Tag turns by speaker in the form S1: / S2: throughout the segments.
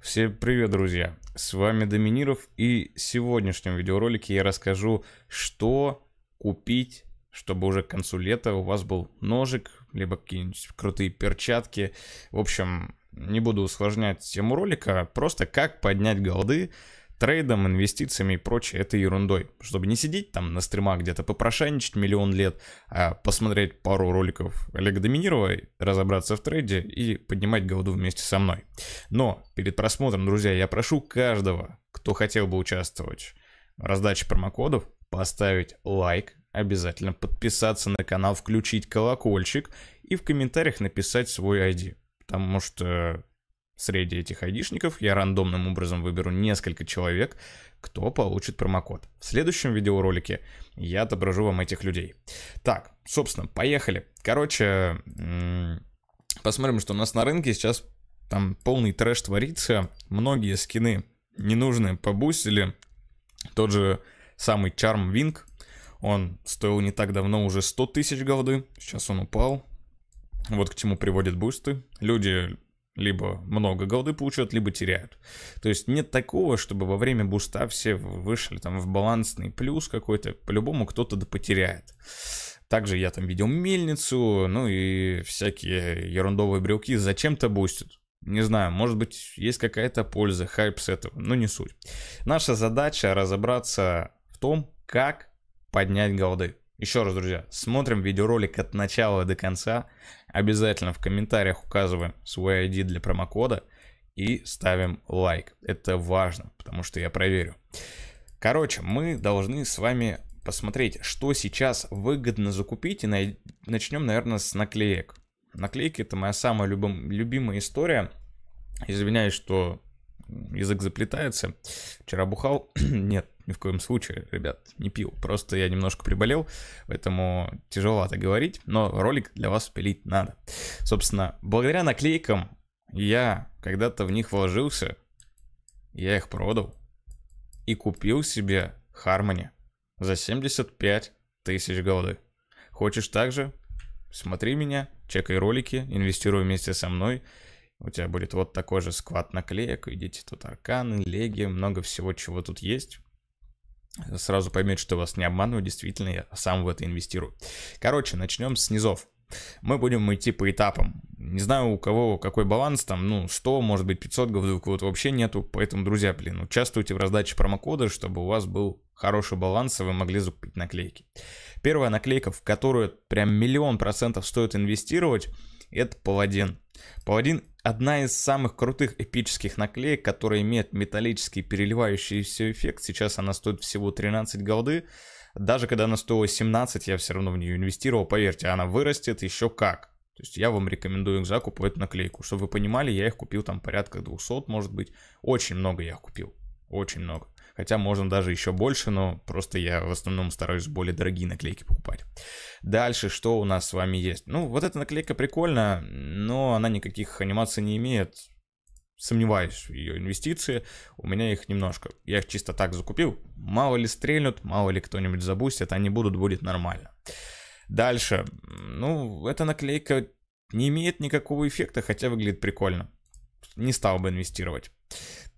S1: Всем привет, друзья! С вами Доминиров, и в сегодняшнем видеоролике я расскажу, что купить, чтобы уже к концу лета у вас был ножик, либо какие-нибудь крутые перчатки. В общем, не буду усложнять тему ролика, просто как поднять голды трейдом, инвестициями и прочее этой ерундой. Чтобы не сидеть там на стримах где-то попрошайничать миллион лет, а посмотреть пару роликов Олега Доминирова, разобраться в трейде и поднимать голоду вместе со мной. Но перед просмотром, друзья, я прошу каждого, кто хотел бы участвовать в раздаче промокодов, поставить лайк, обязательно подписаться на канал, включить колокольчик и в комментариях написать свой ID. Потому что Среди этих айдишников я рандомным образом выберу несколько человек, кто получит промокод. В следующем видеоролике я отображу вам этих людей. Так, собственно, поехали. Короче, посмотрим, что у нас на рынке сейчас там полный трэш творится. Многие скины ненужные побустили. Тот же самый Charm Wing, он стоил не так давно уже 100 тысяч голды, сейчас он упал. Вот к чему приводят бусты. Люди либо много голды получают, либо теряют. То есть нет такого, чтобы во время буста все вышли там в балансный плюс какой-то. По-любому кто-то да потеряет. Также я там видел мельницу, ну и всякие ерундовые брелки зачем-то бустят. Не знаю, может быть, есть какая-то польза, хайп с этого, но не суть. Наша задача разобраться в том, как поднять голды. Еще раз, друзья, смотрим видеоролик от начала до конца. Обязательно в комментариях указываем свой ID для промокода и ставим лайк. Это важно, потому что я проверю. Короче, мы должны с вами посмотреть, что сейчас выгодно закупить. И на... начнем, наверное, с наклеек. Наклейки это моя самая любим... любимая история. Извиняюсь, что язык заплетается. Вчера бухал. Нет, ни в коем случае, ребят, не пил. Просто я немножко приболел, поэтому тяжеловато говорить, но ролик для вас пилить надо. Собственно, благодаря наклейкам я когда-то в них вложился, я их продал и купил себе Harmony за 75 тысяч голды. Хочешь также? Смотри меня, чекай ролики, инвестируй вместе со мной. У тебя будет вот такой же сквад наклеек. Идите тут арканы, леги, много всего, чего тут есть сразу поймет, что вас не обманывают, действительно, я сам в это инвестирую. Короче, начнем с низов. Мы будем идти по этапам. Не знаю, у кого какой баланс, там, ну, 100, может быть, 500 голды, вот вообще нету. Поэтому, друзья, блин, участвуйте в раздаче промокода, чтобы у вас был хороший баланс, и вы могли закупить наклейки. Первая наклейка, в которую прям миллион процентов стоит инвестировать, это паладин. Паладин Одна из самых крутых эпических наклеек, которая имеет металлический переливающийся эффект, сейчас она стоит всего 13 голды. Даже когда она стоила 17, я все равно в нее инвестировал, поверьте, она вырастет еще как. То есть я вам рекомендую к закупу эту наклейку. Чтобы вы понимали, я их купил там порядка 200, может быть. Очень много я их купил. Очень много хотя можно даже еще больше, но просто я в основном стараюсь более дорогие наклейки покупать. Дальше, что у нас с вами есть? Ну, вот эта наклейка прикольная, но она никаких анимаций не имеет, сомневаюсь в ее инвестиции, у меня их немножко. Я их чисто так закупил, мало ли стрельнут, мало ли кто-нибудь забустит, они будут, будет нормально. Дальше, ну, эта наклейка не имеет никакого эффекта, хотя выглядит прикольно. Не стал бы инвестировать.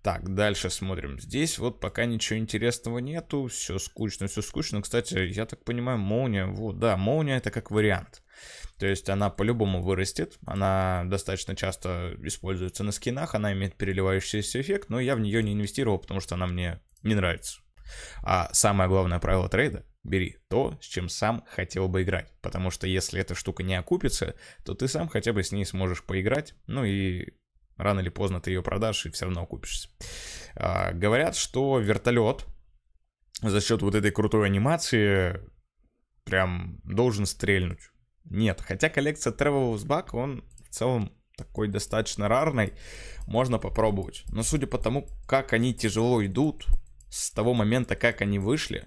S1: Так, дальше смотрим. Здесь вот пока ничего интересного нету, все скучно, все скучно. Кстати, я так понимаю, молния, вот, да, молния это как вариант. То есть она по-любому вырастет, она достаточно часто используется на скинах, она имеет переливающийся эффект, но я в нее не инвестировал, потому что она мне не нравится. А самое главное правило трейда – бери то, с чем сам хотел бы играть. Потому что если эта штука не окупится, то ты сам хотя бы с ней сможешь поиграть, ну и Рано или поздно ты ее продашь и все равно купишься А, говорят, что вертолет за счет вот этой крутой анимации прям должен стрельнуть. Нет, хотя коллекция Travel's Back, он в целом такой достаточно рарный можно попробовать. Но судя по тому, как они тяжело идут, с того момента, как они вышли,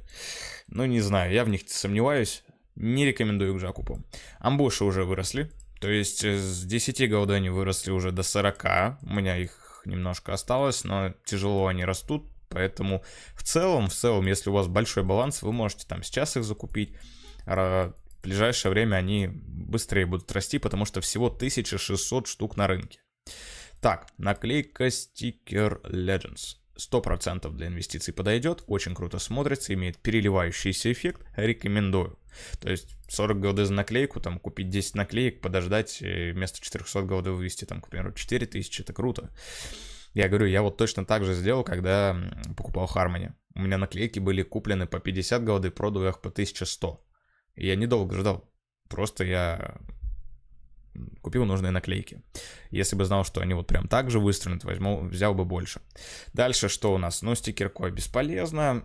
S1: ну не знаю, я в них сомневаюсь, не рекомендую к закупу. Амбуши уже выросли, то есть э, с 10 голды они выросли уже до 40. У меня их немножко осталось, но тяжело они растут. Поэтому в целом, в целом, если у вас большой баланс, вы можете там сейчас их закупить. В ближайшее время они быстрее будут расти, потому что всего 1600 штук на рынке. Так, наклейка Sticker Legends. 100% для инвестиций подойдет, очень круто смотрится, имеет переливающийся эффект, рекомендую. То есть 40 голды за наклейку, там купить 10 наклеек, подождать, э, вместо 400 голды вывести, там, к примеру, 4000, это круто. Я говорю, я вот точно так же сделал, когда покупал Harmony. У меня наклейки были куплены по 50 голды, продал их по 1100. И я недолго ждал. Просто я купил нужные наклейки. Если бы знал, что они вот прям так же выстроены, то возьму, взял бы больше. Дальше что у нас? Ну, стикеркой бесполезно.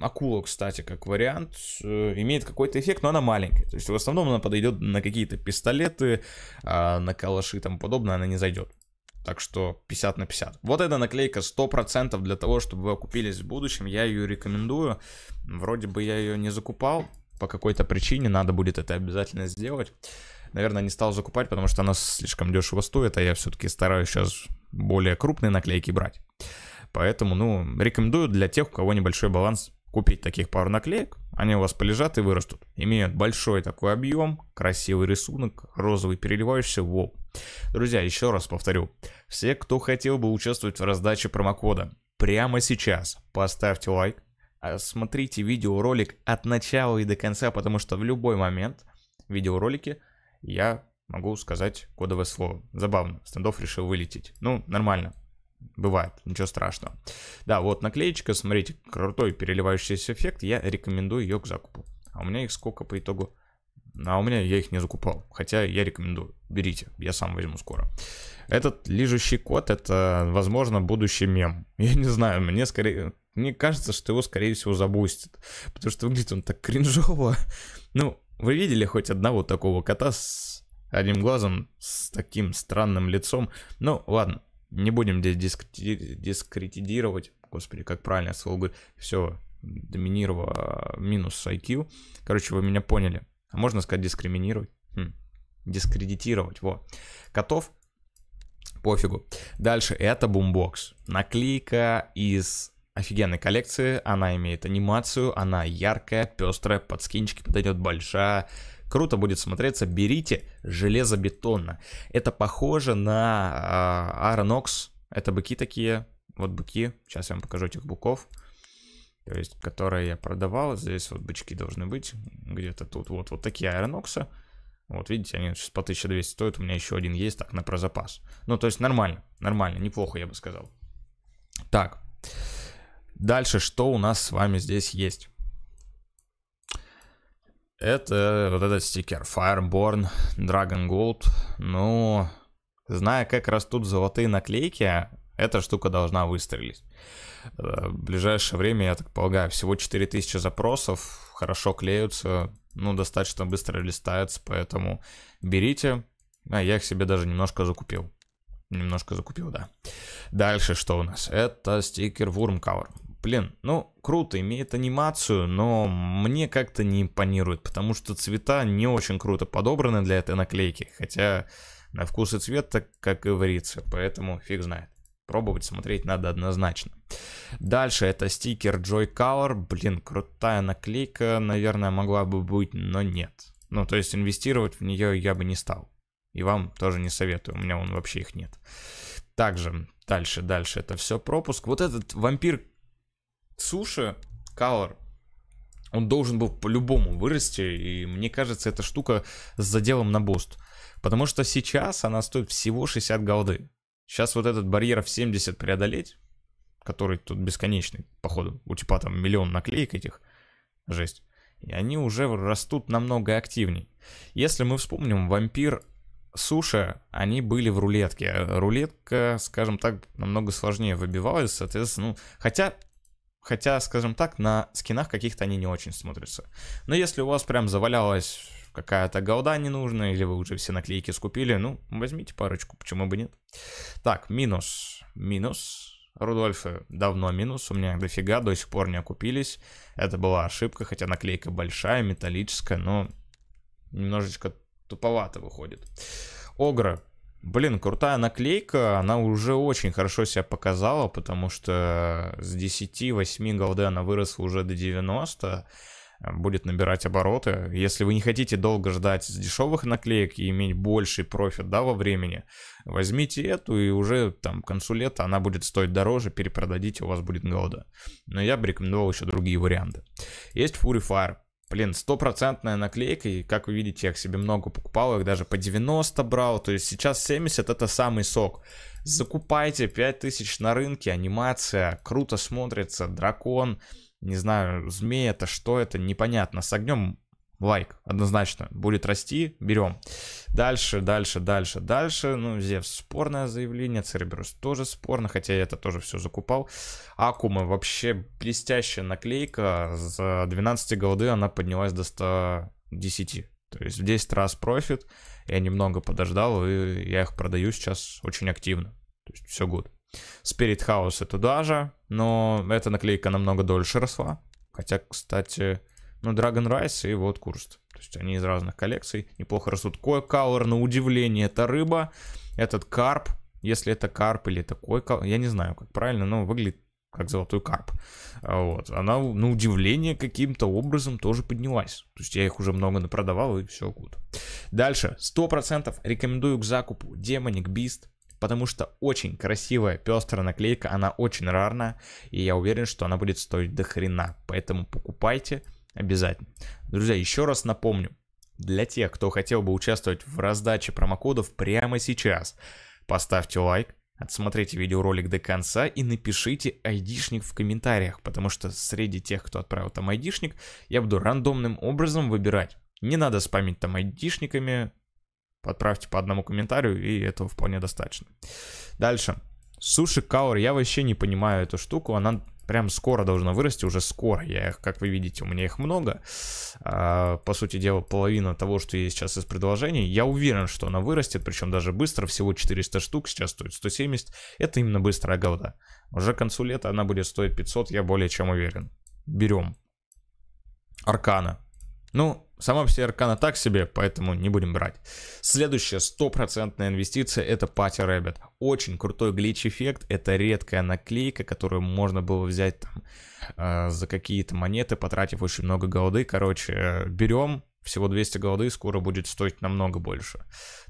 S1: Акула, кстати, как вариант, э, имеет какой-то эффект, но она маленькая. То есть в основном она подойдет на какие-то пистолеты, а, на калаши и тому подобное, она не зайдет. Так что 50 на 50. Вот эта наклейка 100% для того, чтобы вы окупились в будущем. Я ее рекомендую. Вроде бы я ее не закупал. По какой-то причине надо будет это обязательно сделать наверное, не стал закупать, потому что она слишком дешево стоит, а я все-таки стараюсь сейчас более крупные наклейки брать. Поэтому, ну, рекомендую для тех, у кого небольшой баланс, купить таких пару наклеек. Они у вас полежат и вырастут. Имеют большой такой объем, красивый рисунок, розовый переливающийся, воу. Друзья, еще раз повторю. Все, кто хотел бы участвовать в раздаче промокода, прямо сейчас поставьте лайк, смотрите видеоролик от начала и до конца, потому что в любой момент в видеоролике – я могу сказать кодовое слово. Забавно, стендов решил вылететь. Ну, нормально. Бывает, ничего страшного. Да, вот наклеечка, смотрите, крутой переливающийся эффект. Я рекомендую ее к закупу. А у меня их сколько по итогу? А у меня я их не закупал. Хотя я рекомендую. Берите, я сам возьму скоро. Этот лижущий кот, это, возможно, будущий мем. Я не знаю, мне скорее... Мне кажется, что его, скорее всего, забустит. Потому что выглядит он так кринжово. Ну, вы видели хоть одного такого кота с одним глазом, с таким странным лицом? Ну, ладно, не будем здесь дискрети... дискретидировать. Господи, как правильно слово говорю. Все, доминировало а, минус IQ. Короче, вы меня поняли. А можно сказать дискриминировать? Хм. Дискредитировать, во. Котов пофигу. Дальше это бумбокс. Наклейка из офигенной коллекции, она имеет анимацию, она яркая, пестрая, под скинчики подойдет большая, круто будет смотреться, берите железобетонно. Это похоже на э, а, Aronox, это быки такие, вот быки, сейчас я вам покажу этих быков, то есть, которые я продавал, здесь вот бычки должны быть, где-то тут, вот, вот такие Aeronox, вот видите, они сейчас по 1200 стоят, у меня еще один есть, так, на прозапас. Ну, то есть нормально, нормально, неплохо, я бы сказал. Так, Дальше, что у нас с вами здесь есть? Это вот этот стикер. Fireborn, Dragon Gold. Ну, зная, как растут золотые наклейки, эта штука должна выстрелить. Э, в ближайшее время, я так полагаю, всего 4000 запросов, хорошо клеются, ну, достаточно быстро листаются, поэтому берите. А я их себе даже немножко закупил. Немножко закупил, да. Дальше что у нас? Это стикер Worm Cover блин, ну, круто, имеет анимацию, но мне как-то не импонирует, потому что цвета не очень круто подобраны для этой наклейки, хотя на вкус и цвет так, как говорится, поэтому фиг знает. Пробовать смотреть надо однозначно. Дальше это стикер Joy Color. Блин, крутая наклейка, наверное, могла бы быть, но нет. Ну, то есть инвестировать в нее я бы не стал. И вам тоже не советую, у меня он вообще их нет. Также дальше, дальше это все пропуск. Вот этот вампир суши, колор, он должен был по-любому вырасти, и мне кажется, эта штука с заделом на буст. Потому что сейчас она стоит всего 60 голды. Сейчас вот этот барьер в 70 преодолеть, который тут бесконечный, походу, у типа там миллион наклеек этих, жесть. И они уже растут намного активней. Если мы вспомним, вампир суши, они были в рулетке. Рулетка, скажем так, намного сложнее выбивалась, соответственно, ну, хотя Хотя, скажем так, на скинах каких-то они не очень смотрятся. Но если у вас прям завалялась какая-то голда ненужная, или вы уже все наклейки скупили, ну, возьмите парочку, почему бы нет. Так, минус, минус. Рудольфы давно минус, у меня дофига, до сих пор не окупились. Это была ошибка, хотя наклейка большая, металлическая, но немножечко туповато выходит. Огра Блин, крутая наклейка, она уже очень хорошо себя показала, потому что с 10-8 голды она выросла уже до 90, будет набирать обороты. Если вы не хотите долго ждать с дешевых наклеек и иметь больший профит, да, во времени, возьмите эту и уже там к концу лета она будет стоить дороже, перепродадите, у вас будет голда. Но я бы рекомендовал еще другие варианты. Есть Fury Fire, Блин, стопроцентная наклейка, и как вы видите, я к себе много покупал, их даже по 90 брал, то есть сейчас 70 это самый сок. Закупайте 5000 на рынке, анимация, круто смотрится, дракон, не знаю, змея это что это, непонятно. С огнем лайк, однозначно, будет расти, берем. Дальше, дальше, дальше, дальше, ну, Зевс спорное заявление, цереберус тоже спорно, хотя я это тоже все закупал. Акума вообще блестящая наклейка, за 12 голды она поднялась до 110, то есть в 10 раз профит, я немного подождал, и я их продаю сейчас очень активно, то есть все good. спирит хаус это даже, но эта наклейка намного дольше росла. Хотя, кстати, но ну, Dragon Rice и вот Курст. То есть они из разных коллекций неплохо растут. Кой-кауэр, на удивление, это рыба. Этот карп, если это карп или это кой я не знаю, как правильно, но выглядит как золотой карп. А вот. Она, на удивление, каким-то образом тоже поднялась. То есть я их уже много напродавал, и все good. Дальше. 100% рекомендую к закупу Демоник Бист, потому что очень красивая пестрая наклейка, она очень рарная, и я уверен, что она будет стоить до хрена. Поэтому покупайте, Обязательно. Друзья, еще раз напомню, для тех, кто хотел бы участвовать в раздаче промокодов прямо сейчас, поставьте лайк, отсмотрите видеоролик до конца и напишите айдишник в комментариях, потому что среди тех, кто отправил там айдишник, я буду рандомным образом выбирать. Не надо спамить там айдишниками, подправьте по одному комментарию, и этого вполне достаточно. Дальше. Суши каур, я вообще не понимаю эту штуку, она прям скоро должна вырасти, уже скоро. Я их, как вы видите, у меня их много. А, по сути дела, половина того, что есть сейчас из предложений. Я уверен, что она вырастет, причем даже быстро. Всего 400 штук, сейчас стоит 170. Это именно быстрая голода. Уже к концу лета она будет стоить 500, я более чем уверен. Берем. Аркана. Ну, Сама по себе Аркана так себе, поэтому не будем брать. Следующая стопроцентная инвестиция это Пати Rabbit. Очень крутой глич-эффект. Это редкая наклейка, которую можно было взять там э, за какие-то монеты, потратив очень много голды. Короче, э, берем всего 200 голды, скоро будет стоить намного больше.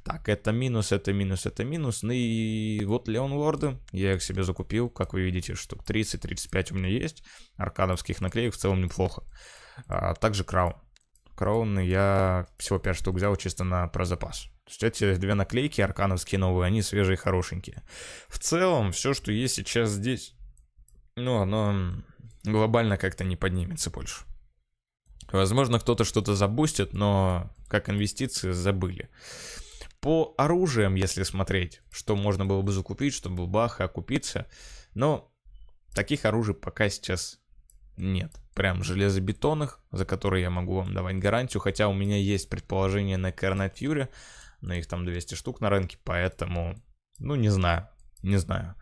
S1: Так, это минус, это минус, это минус. Ну и вот Леон Лорды, я их себе закупил. Как вы видите, штук 30-35 у меня есть. Аркадовских наклеек в целом неплохо. А, также Краун. Кроуны я всего 5 штук взял чисто на про запас. То есть эти две наклейки аркановские новые, они свежие, и хорошенькие. В целом, все, что есть сейчас здесь, ну, оно глобально как-то не поднимется больше. Возможно, кто-то что-то забустит, но как инвестиции забыли. По оружиям, если смотреть, что можно было бы закупить, чтобы бах окупиться, но таких оружий пока сейчас нет прям железобетонных, за которые я могу вам давать гарантию, хотя у меня есть предположение на Карнет Фьюри, но их там 200 штук на рынке, поэтому, ну, не знаю, не знаю.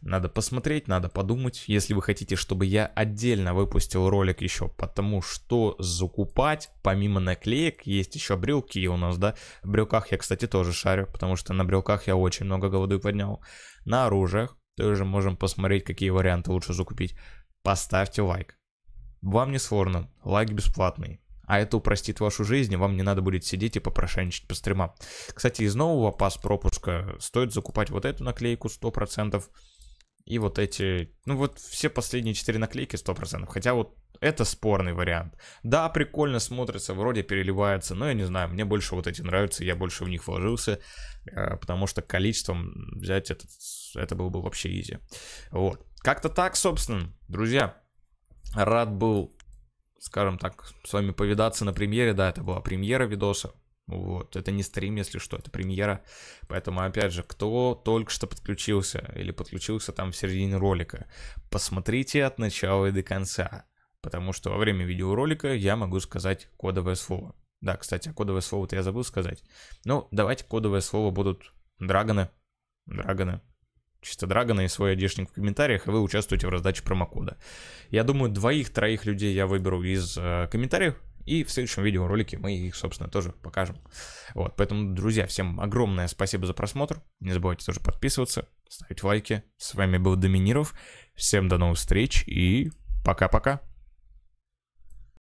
S1: Надо посмотреть, надо подумать. Если вы хотите, чтобы я отдельно выпустил ролик еще потому что закупать, помимо наклеек, есть еще брелки у нас, да. В брелках я, кстати, тоже шарю, потому что на брелках я очень много голоду поднял. На оружиях тоже можем посмотреть, какие варианты лучше закупить. Поставьте лайк. Вам не сложно, лайк бесплатный. А это упростит вашу жизнь, и вам не надо будет сидеть и попрошайничать по стримам. Кстати, из нового пас пропуска стоит закупать вот эту наклейку 100%. И вот эти, ну вот все последние 4 наклейки 100%. Хотя вот это спорный вариант. Да, прикольно смотрится, вроде переливается, но я не знаю, мне больше вот эти нравятся, я больше в них вложился, э, потому что количеством взять этот, это было бы вообще изи. Вот. Как-то так, собственно, друзья. Рад был, скажем так, с вами повидаться на премьере. Да, это была премьера видоса. Вот, это не стрим, если что, это премьера. Поэтому, опять же, кто только что подключился или подключился там в середине ролика, посмотрите от начала и до конца. Потому что во время видеоролика я могу сказать кодовое слово. Да, кстати, кодовое слово-то я забыл сказать. Ну, давайте кодовое слово будут драгоны. Драгоны чисто Драгона и свой айдишник в комментариях, и вы участвуете в раздаче промокода. Я думаю, двоих-троих людей я выберу из э, комментариев, и в следующем видеоролике мы их, собственно, тоже покажем. Вот, поэтому, друзья, всем огромное спасибо за просмотр. Не забывайте тоже подписываться, ставить лайки. С вами был Доминиров. Всем до новых встреч и пока-пока.